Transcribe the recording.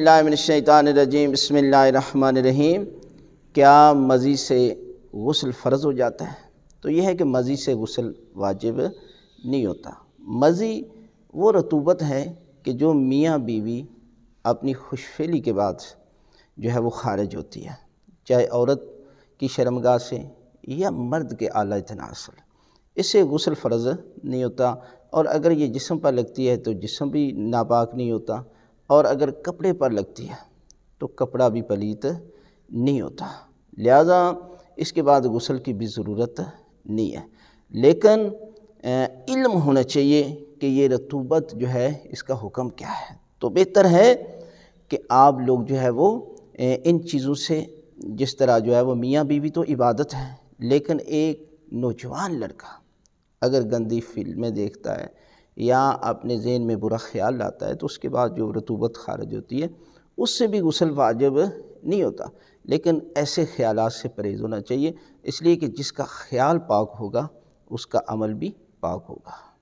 रजीम बसमीम क्या मज़ी से गसल फ़र्ज़ हो जाता है तो यह है कि मज़ी से गसल वाजिब नहीं होता मज़ी वो रतूबत है कि जो मियाँ बीवी अपनी खुशफेली के बाद जो है वो खारिज होती है चाहे औरत की शर्मगा से या मर्द के आला तनासल इससे गसल फ़र्ज़ नहीं होता और अगर ये जिसम पर लगती है तो जिसम भी नापाक नहीं होता और अगर कपड़े पर लगती है तो कपड़ा भी पलीत नहीं होता लिहाजा इसके बाद गसल की भी ज़रूरत नहीं है लेकिन इल्म होना चाहिए कि ये रतूबत जो है इसका हुक्म क्या है तो बेहतर है कि आप लोग जो है वो इन चीज़ों से जिस तरह जो है वो मियाँ बीवी तो इबादत है लेकिन एक नौजवान लड़का अगर गंदी फिल्में देखता है या अपने जहन में बुरा ख्याल आता है तो उसके बाद जो रतूबत खारज होती है उससे भी गसल वाजब नहीं होता लेकिन ऐसे ख्याल से परहेज़ होना चाहिए इसलिए कि जिसका ख्याल पाक होगा उसका अमल भी पाक होगा